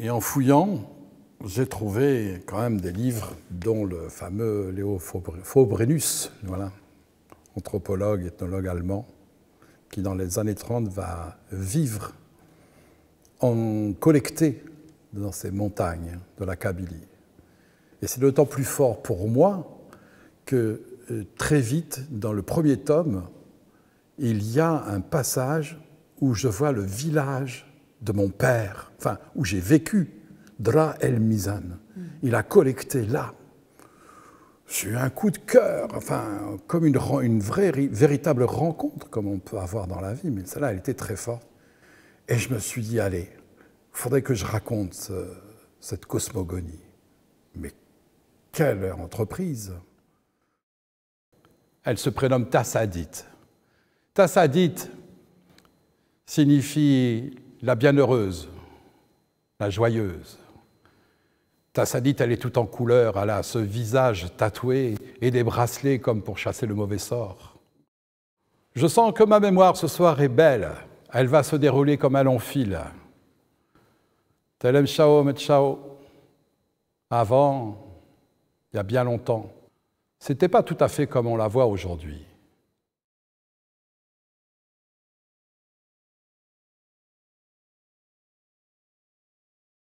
Et en fouillant, j'ai trouvé quand même des livres, dont le fameux Léo Faubrenus, voilà, anthropologue, ethnologue allemand, qui dans les années 30 va vivre, en collecté dans ces montagnes de la Kabylie. Et c'est d'autant plus fort pour moi que euh, très vite, dans le premier tome, il y a un passage où je vois le village de mon père, enfin, où j'ai vécu, Dra El Mizan. Mm. Il a collecté là. sur un coup de cœur, enfin, comme une, vraie, véritable rencontre, comme on peut avoir dans la vie, mais celle-là, elle était très forte. Et je me suis dit, allez, faudrait que je raconte cette cosmogonie. Mais quelle entreprise Elle se prénomme Tassadit. Tassadit signifie la bienheureuse, la joyeuse. Tassadit, elle est toute en couleur, elle a ce visage tatoué et des bracelets comme pour chasser le mauvais sort. Je sens que ma mémoire ce soir est belle, elle va se dérouler comme un long fil. Telem Chao avant, il y a bien longtemps, c'était pas tout à fait comme on la voit aujourd'hui.